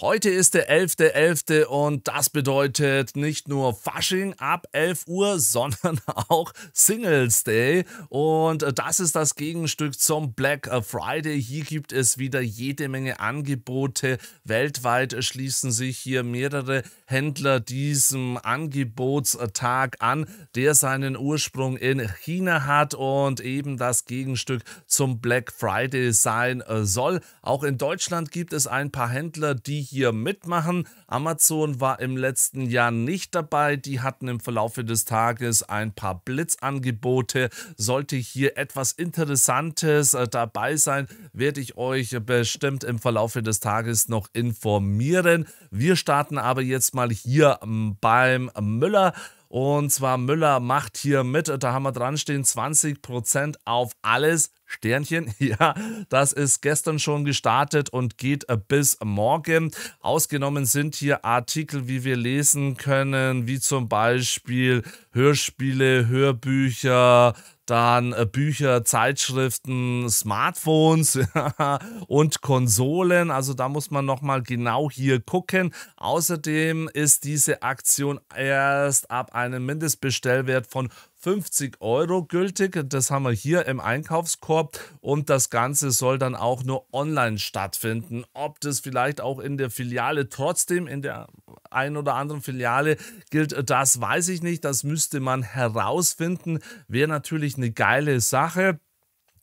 Heute ist der 11.11. .11. und das bedeutet nicht nur Fasching ab 11 Uhr, sondern auch Singles Day. Und äh, das ist das Gegenstück zum Black äh, Friday. Hier gibt es wieder jede Menge Angebote. Weltweit schließen sich hier mehrere Händler diesem Angebotstag an, der seinen Ursprung in China hat und eben das Gegenstück zum Black Friday sein äh, soll. Auch in Deutschland gibt es ein paar Händler, die hier mitmachen. Amazon war im letzten Jahr nicht dabei. Die hatten im Verlauf des Tages ein paar Blitzangebote. Sollte hier etwas Interessantes äh, dabei sein, werde ich euch bestimmt im Verlauf des Tages noch informieren. Wir starten aber jetzt mal hier ähm, beim Müller. Und zwar Müller macht hier mit, da haben wir dran stehen 20% auf alles. Sternchen, ja, das ist gestern schon gestartet und geht bis morgen. Ausgenommen sind hier Artikel, wie wir lesen können, wie zum Beispiel Hörspiele, Hörbücher, dann äh, Bücher, Zeitschriften, Smartphones und Konsolen. Also da muss man nochmal genau hier gucken. Außerdem ist diese Aktion erst ab einem Mindestbestellwert von 50 Euro gültig. Das haben wir hier im Einkaufskorb und das Ganze soll dann auch nur online stattfinden. Ob das vielleicht auch in der Filiale trotzdem in der einen oder anderen Filiale gilt, das weiß ich nicht. Das müsste man herausfinden. Wäre natürlich eine geile Sache.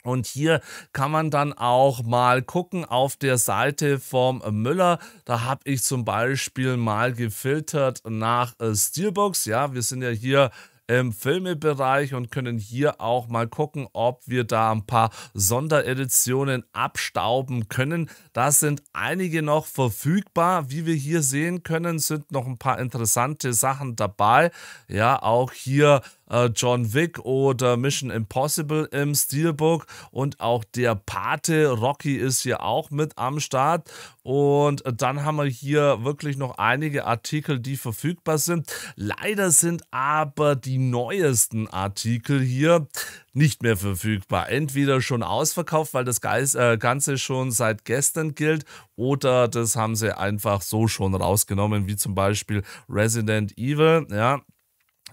Und hier kann man dann auch mal gucken auf der Seite vom Müller. Da habe ich zum Beispiel mal gefiltert nach äh, Steelbox. Ja, wir sind ja hier im Filmebereich und können hier auch mal gucken, ob wir da ein paar Sondereditionen abstauben können. Da sind einige noch verfügbar. Wie wir hier sehen können, sind noch ein paar interessante Sachen dabei. Ja, auch hier äh, John Wick oder Mission Impossible im Steelbook und auch der Pate Rocky ist hier auch mit am Start. Und dann haben wir hier wirklich noch einige Artikel, die verfügbar sind. Leider sind aber die neuesten Artikel hier nicht mehr verfügbar. Entweder schon ausverkauft, weil das äh, Ganze schon seit gestern gilt, oder das haben sie einfach so schon rausgenommen, wie zum Beispiel Resident Evil. Ja,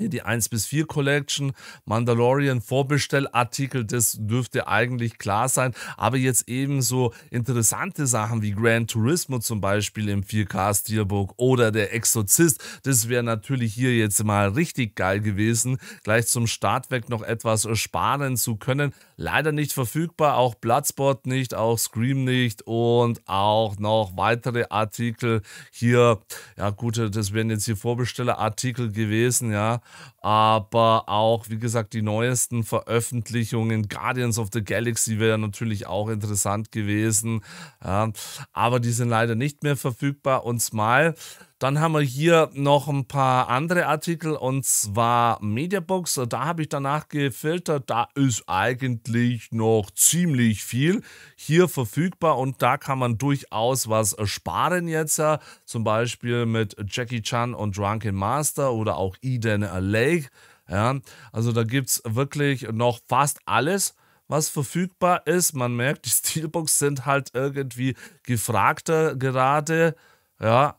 die 1 bis 4 Collection, Mandalorian Vorbestellartikel, das dürfte eigentlich klar sein, aber jetzt eben so interessante Sachen wie Gran Turismo zum Beispiel im 4K-Steelbook oder der Exorzist, das wäre natürlich hier jetzt mal richtig geil gewesen, gleich zum Start weg noch etwas sparen zu können. Leider nicht verfügbar, auch Bloodspot nicht, auch Scream nicht und auch noch weitere Artikel hier, ja gut, das wären jetzt hier Vorbestellerartikel gewesen, ja, aber auch, wie gesagt, die neuesten Veröffentlichungen. Guardians of the Galaxy wäre natürlich auch interessant gewesen, ja, aber die sind leider nicht mehr verfügbar. Und Smile dann haben wir hier noch ein paar andere Artikel und zwar Mediabooks. Da habe ich danach gefiltert. Da ist eigentlich noch ziemlich viel hier verfügbar und da kann man durchaus was sparen jetzt. Zum Beispiel mit Jackie Chan und Drunken Master oder auch Eden Lake. Ja, also da gibt es wirklich noch fast alles was verfügbar ist. Man merkt, die Steelbooks sind halt irgendwie gefragter gerade. Ja,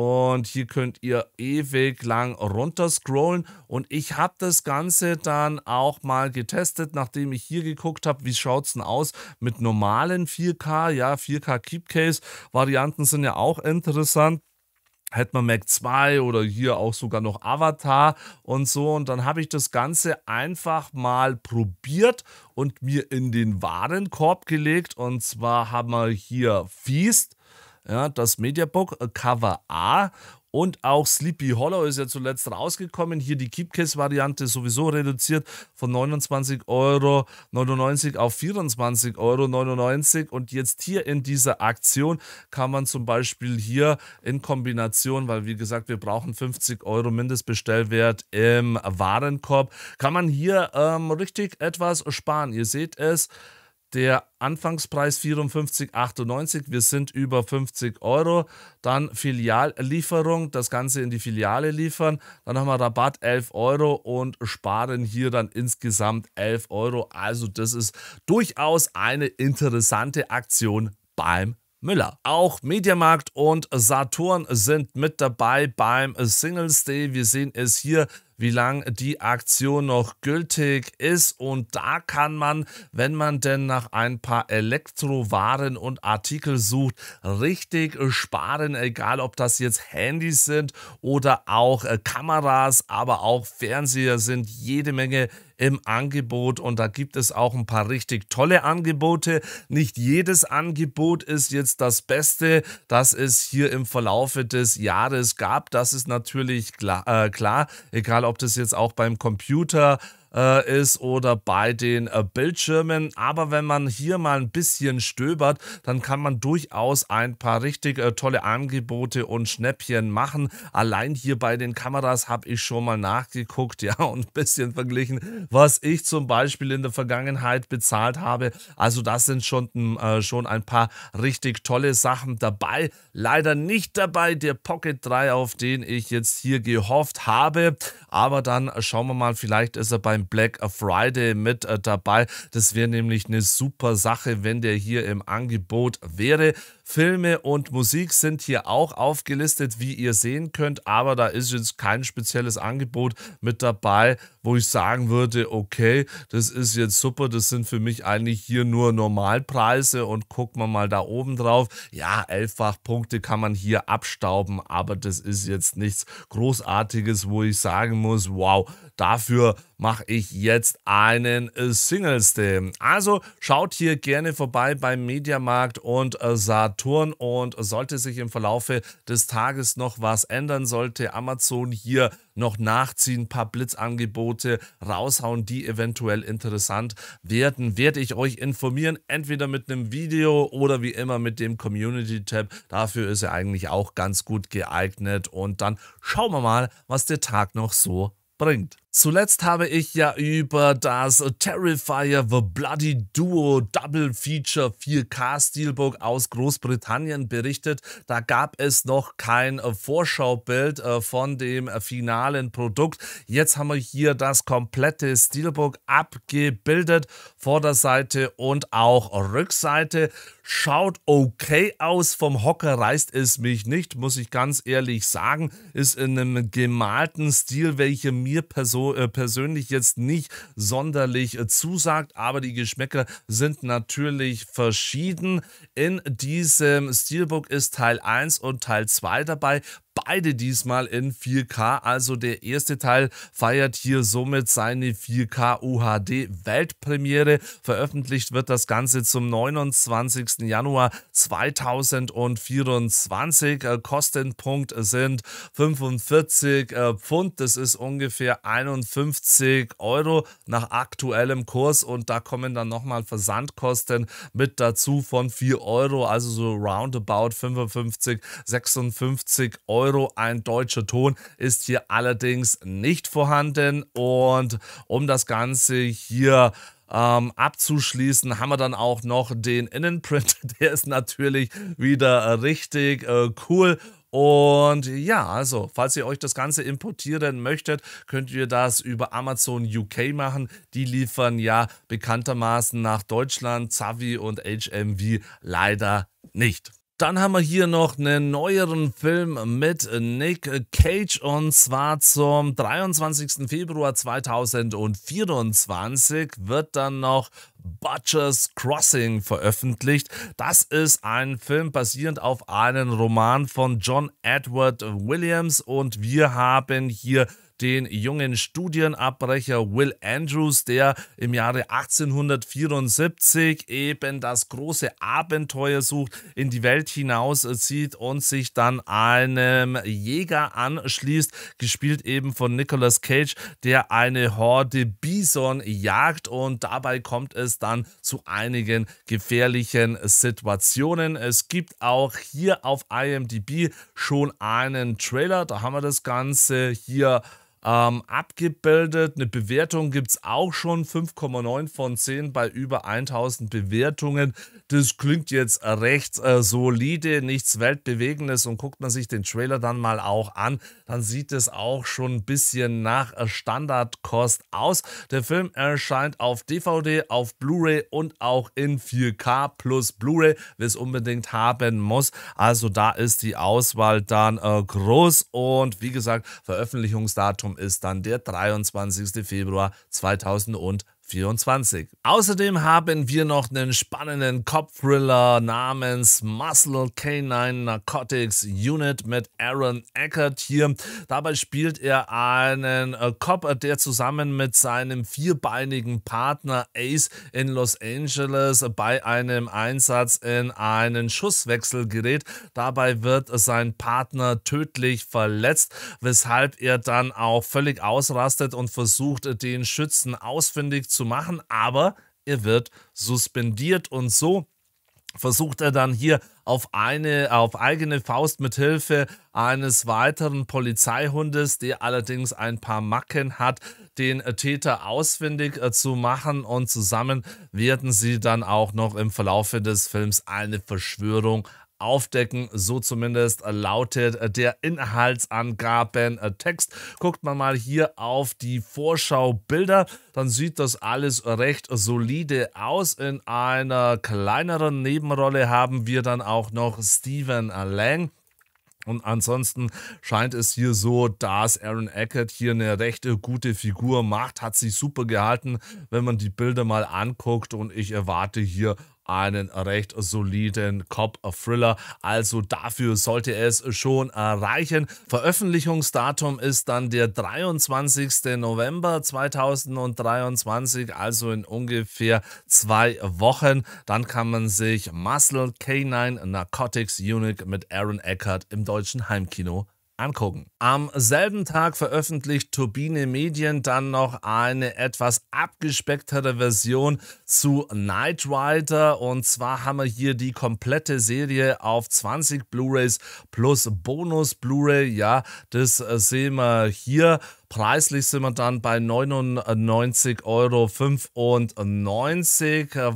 und hier könnt ihr ewig lang runterscrollen. Und ich habe das Ganze dann auch mal getestet, nachdem ich hier geguckt habe, wie schaut es denn aus mit normalen 4K. Ja, 4K Keepcase. Varianten sind ja auch interessant hätte man Mac 2 oder hier auch sogar noch Avatar und so. Und dann habe ich das Ganze einfach mal probiert und mir in den Warenkorb gelegt. Und zwar haben wir hier Feast, ja, das Mediabook äh, Cover A und auch Sleepy Hollow ist ja zuletzt rausgekommen. Hier die Keepcase-Variante sowieso reduziert von 29,99 Euro auf 24,99 Euro. Und jetzt hier in dieser Aktion kann man zum Beispiel hier in Kombination, weil wie gesagt, wir brauchen 50 Euro Mindestbestellwert im Warenkorb, kann man hier ähm, richtig etwas sparen. Ihr seht es, der Anfangspreis 54,98. Wir sind über 50 Euro. Dann Filiallieferung, das Ganze in die Filiale liefern. Dann haben wir Rabatt 11 Euro und sparen hier dann insgesamt 11 Euro. Also das ist durchaus eine interessante Aktion beim Müller. Auch Mediamarkt und Saturn sind mit dabei beim Singles Day. Wir sehen es hier wie lange die Aktion noch gültig ist. Und da kann man, wenn man denn nach ein paar Elektrowaren und Artikel sucht, richtig sparen, egal ob das jetzt Handys sind oder auch äh, Kameras, aber auch Fernseher sind jede Menge im Angebot und da gibt es auch ein paar richtig tolle Angebote. Nicht jedes Angebot ist jetzt das Beste, das es hier im Verlaufe des Jahres gab. Das ist natürlich klar, äh, klar egal ob das jetzt auch beim Computer äh, ist oder bei den äh, Bildschirmen. Aber wenn man hier mal ein bisschen stöbert, dann kann man durchaus ein paar richtig äh, tolle Angebote und Schnäppchen machen. Allein hier bei den Kameras habe ich schon mal nachgeguckt, ja, und ein bisschen verglichen, was ich zum Beispiel in der Vergangenheit bezahlt habe. Also das sind schon, hm, äh, schon ein paar richtig tolle Sachen dabei. Leider nicht dabei der Pocket 3, auf den ich jetzt hier gehofft habe. Aber dann schauen wir mal, vielleicht ist er beim Black Friday mit äh, dabei. Das wäre nämlich eine super Sache, wenn der hier im Angebot wäre. Filme und Musik sind hier auch aufgelistet, wie ihr sehen könnt, aber da ist jetzt kein spezielles Angebot mit dabei, wo ich sagen würde, okay, das ist jetzt super, das sind für mich eigentlich hier nur Normalpreise und gucken wir mal da oben drauf. Ja, elffach Punkte kann man hier abstauben, aber das ist jetzt nichts Großartiges, wo ich sagen muss, wow, dafür mache ich jetzt einen äh, Singles-Day. Also schaut hier gerne vorbei beim Mediamarkt und äh, Saat Saturn und sollte sich im Verlaufe des Tages noch was ändern, sollte Amazon hier noch nachziehen, ein paar Blitzangebote raushauen, die eventuell interessant werden, werde ich euch informieren, entweder mit einem Video oder wie immer mit dem Community-Tab. Dafür ist er eigentlich auch ganz gut geeignet und dann schauen wir mal, was der Tag noch so bringt. Zuletzt habe ich ja über das Terrifier The Bloody Duo Double Feature 4K Steelbook aus Großbritannien berichtet. Da gab es noch kein äh, Vorschaubild äh, von dem äh, finalen Produkt. Jetzt haben wir hier das komplette Steelbook abgebildet, Vorderseite und auch Rückseite. Schaut okay aus, vom Hocker reißt es mich nicht, muss ich ganz ehrlich sagen. Ist in einem gemalten Stil, welcher mir persönlich äh, persönlich jetzt nicht sonderlich äh, zusagt, aber die Geschmäcker sind natürlich verschieden. In diesem Steelbook ist Teil 1 und Teil 2 dabei beide diesmal in 4K. Also der erste Teil feiert hier somit seine 4K UHD Weltpremiere. Veröffentlicht wird das Ganze zum 29. Januar 2024. Äh, Kostenpunkt sind 45 äh, Pfund. Das ist ungefähr 51 Euro nach aktuellem Kurs. Und da kommen dann nochmal Versandkosten mit dazu von 4 Euro. Also so roundabout 55, 56 Euro. Euro. Ein deutscher Ton ist hier allerdings nicht vorhanden. Und um das Ganze hier ähm, abzuschließen, haben wir dann auch noch den Innenprint. Der ist natürlich wieder äh, richtig äh, cool. Und ja, also, falls ihr euch das Ganze importieren möchtet, könnt ihr das über Amazon UK machen. Die liefern ja bekanntermaßen nach Deutschland, Zavi und HMV leider nicht. Dann haben wir hier noch einen neueren Film mit Nick Cage und zwar zum 23. Februar 2024 wird dann noch Butcher's Crossing veröffentlicht. Das ist ein Film basierend auf einem Roman von John Edward Williams und wir haben hier den jungen Studienabbrecher Will Andrews, der im Jahre 1874 eben das große Abenteuer sucht, in die Welt hinauszieht und sich dann einem Jäger anschließt, gespielt eben von Nicolas Cage, der eine Horde Bison jagt und dabei kommt es dann zu einigen gefährlichen Situationen. Es gibt auch hier auf IMDb schon einen Trailer, da haben wir das Ganze hier ähm, abgebildet. Eine Bewertung gibt es auch schon, 5,9 von 10 bei über 1000 Bewertungen. Das klingt jetzt recht äh, solide, nichts Weltbewegendes und guckt man sich den Trailer dann mal auch an, dann sieht es auch schon ein bisschen nach äh, Standardkost aus. Der Film erscheint auf DVD, auf Blu-ray und auch in 4K plus Blu-ray, wer es unbedingt haben muss. Also da ist die Auswahl dann äh, groß und wie gesagt, Veröffentlichungsdatum Datum ist dann der 23. Februar 2020. 24. Außerdem haben wir noch einen spannenden Cop-Thriller namens Muscle K9 Narcotics Unit mit Aaron Eckert hier. Dabei spielt er einen äh, Cop, äh, der zusammen mit seinem vierbeinigen Partner Ace in Los Angeles bei einem Einsatz in einen Schusswechsel gerät. Dabei wird sein Partner tödlich verletzt, weshalb er dann auch völlig ausrastet und versucht, den Schützen ausfindig zu zu machen, aber er wird suspendiert und so versucht er dann hier auf eine auf eigene Faust mit Hilfe eines weiteren Polizeihundes, der allerdings ein paar Macken hat, den Täter ausfindig äh, zu machen und zusammen werden sie dann auch noch im Verlaufe des Films eine Verschwörung aufdecken. So zumindest äh, lautet äh, der Inhaltsangabentext. Äh, Guckt man mal hier auf die Vorschaubilder, dann sieht das alles recht solide aus. In einer kleineren Nebenrolle haben wir dann auch noch Stephen Lang. Und ansonsten scheint es hier so, dass Aaron Eckert hier eine recht gute Figur macht, hat sich super gehalten, wenn man die Bilder mal anguckt. Und ich erwarte hier einen recht soliden Cop-Thriller. Also dafür sollte es schon reichen. Veröffentlichungsdatum ist dann der 23. November 2023, also in ungefähr zwei Wochen. Dann kann man sich Muscle Canine Narcotics Unit mit Aaron Eckhart im deutschen Heimkino angucken. Am selben Tag veröffentlicht Turbine Medien dann noch eine etwas abgespecktere Version zu Knight Rider und zwar haben wir hier die komplette Serie auf 20 Blu-rays plus Bonus Blu-ray, ja, das äh, sehen wir hier Preislich sind wir dann bei 99,95 Euro,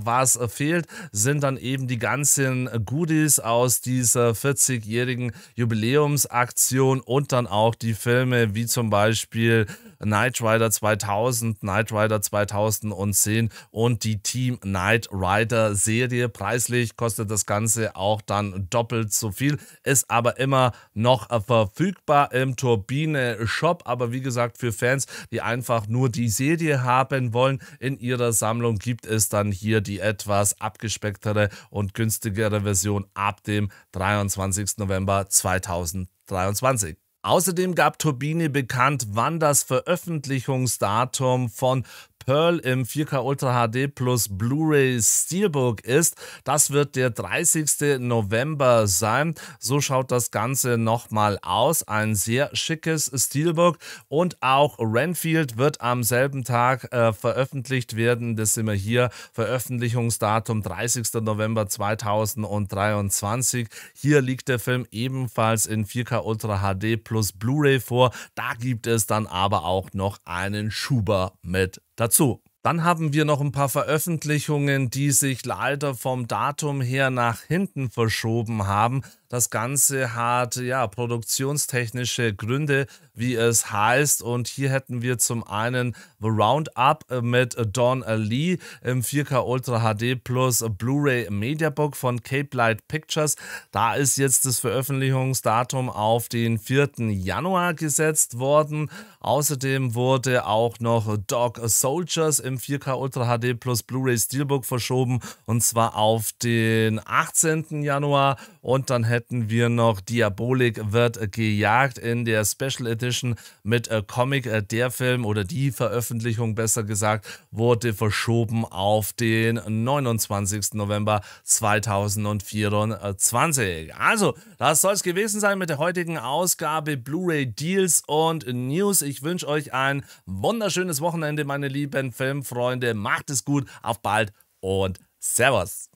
was fehlt, sind dann eben die ganzen Goodies aus dieser 40-jährigen Jubiläumsaktion und dann auch die Filme wie zum Beispiel Knight Rider 2000, Knight Rider 2010 und die Team Knight Rider Serie. Preislich kostet das Ganze auch dann doppelt so viel, ist aber immer noch verfügbar im Turbine Shop, aber wie gesagt, gesagt, für Fans, die einfach nur die Serie haben wollen. In ihrer Sammlung gibt es dann hier die etwas abgespecktere und günstigere Version ab dem 23. November 2023. Außerdem gab Turbine bekannt, wann das Veröffentlichungsdatum von Pearl im 4K Ultra HD plus Blu-ray Steelbook ist. Das wird der 30. November sein. So schaut das Ganze nochmal aus. Ein sehr schickes Steelbook und auch Renfield wird am selben Tag äh, veröffentlicht werden. Das sind wir hier. Veröffentlichungsdatum 30. November 2023. Hier liegt der Film ebenfalls in 4K Ultra HD plus Blu-ray vor. Da gibt es dann aber auch noch einen Schuber mit dazu. Dann haben wir noch ein paar Veröffentlichungen, die sich leider vom Datum her nach hinten verschoben haben. Das Ganze hat ja produktionstechnische Gründe, wie es heißt. Und hier hätten wir zum einen The Roundup äh, mit Don äh, Lee im 4K Ultra HD Plus Blu-ray Mediabook von Cape Light Pictures. Da ist jetzt das Veröffentlichungsdatum auf den 4. Januar gesetzt worden. Außerdem wurde auch noch Dog Soldiers im 4K Ultra HD Plus Blu-ray Steelbook verschoben und zwar auf den 18. Januar. Und dann hätten hätten wir noch Diabolik wird gejagt in der Special Edition mit äh, Comic. Äh, der Film oder die Veröffentlichung besser gesagt wurde verschoben auf den 29. November 2024. Also, das soll es gewesen sein mit der heutigen Ausgabe Blu-ray Deals und News. Ich wünsche euch ein wunderschönes Wochenende, meine lieben Filmfreunde. Macht es gut, auf bald und Servus.